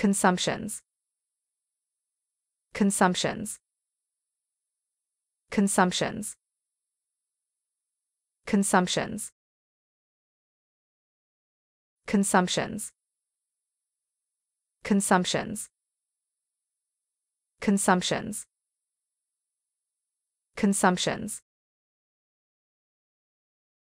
Consumptions. Consumptions. Consumptions. Consumptions. Consumptions. Consumptions. Consumptions. Consumptions.